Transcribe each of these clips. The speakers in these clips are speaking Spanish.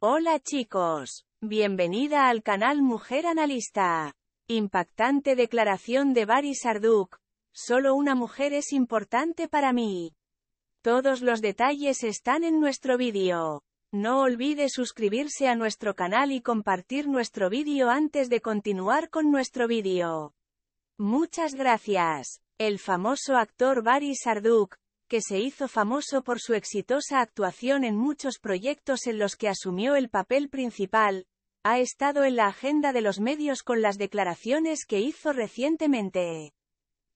Hola chicos, bienvenida al canal Mujer Analista. Impactante declaración de Bari Sarduk. Solo una mujer es importante para mí. Todos los detalles están en nuestro vídeo. No olvide suscribirse a nuestro canal y compartir nuestro vídeo antes de continuar con nuestro vídeo. Muchas gracias. El famoso actor Bari Sarduk, que se hizo famoso por su exitosa actuación en muchos proyectos en los que asumió el papel principal, ha estado en la agenda de los medios con las declaraciones que hizo recientemente.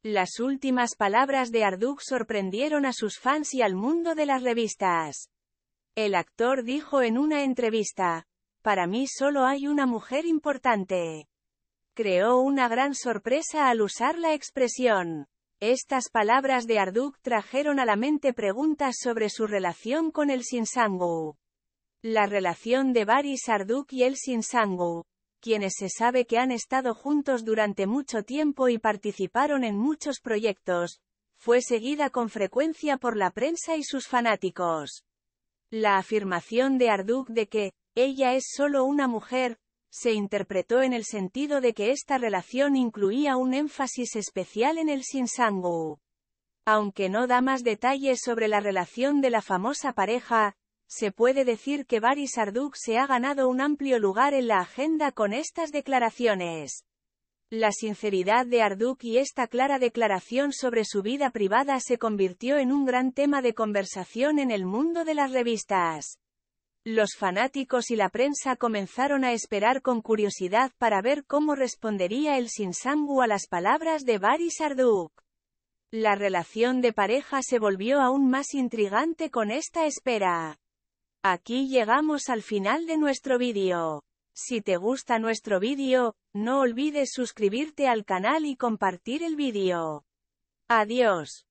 Las últimas palabras de Arduk sorprendieron a sus fans y al mundo de las revistas. El actor dijo en una entrevista, Para mí solo hay una mujer importante. Creó una gran sorpresa al usar la expresión. Estas palabras de Arduk trajeron a la mente preguntas sobre su relación con el Sinsangu. La relación de Baris Arduk y el Sinsangu, quienes se sabe que han estado juntos durante mucho tiempo y participaron en muchos proyectos, fue seguida con frecuencia por la prensa y sus fanáticos. La afirmación de Arduk de que, ella es solo una mujer, se interpretó en el sentido de que esta relación incluía un énfasis especial en el Shinsangu. Aunque no da más detalles sobre la relación de la famosa pareja, se puede decir que Bari Arduk se ha ganado un amplio lugar en la agenda con estas declaraciones. La sinceridad de Arduk y esta clara declaración sobre su vida privada se convirtió en un gran tema de conversación en el mundo de las revistas. Los fanáticos y la prensa comenzaron a esperar con curiosidad para ver cómo respondería el Sinsangu a las palabras de Bari Sarduk. La relación de pareja se volvió aún más intrigante con esta espera. Aquí llegamos al final de nuestro vídeo. Si te gusta nuestro vídeo, no olvides suscribirte al canal y compartir el vídeo. Adiós.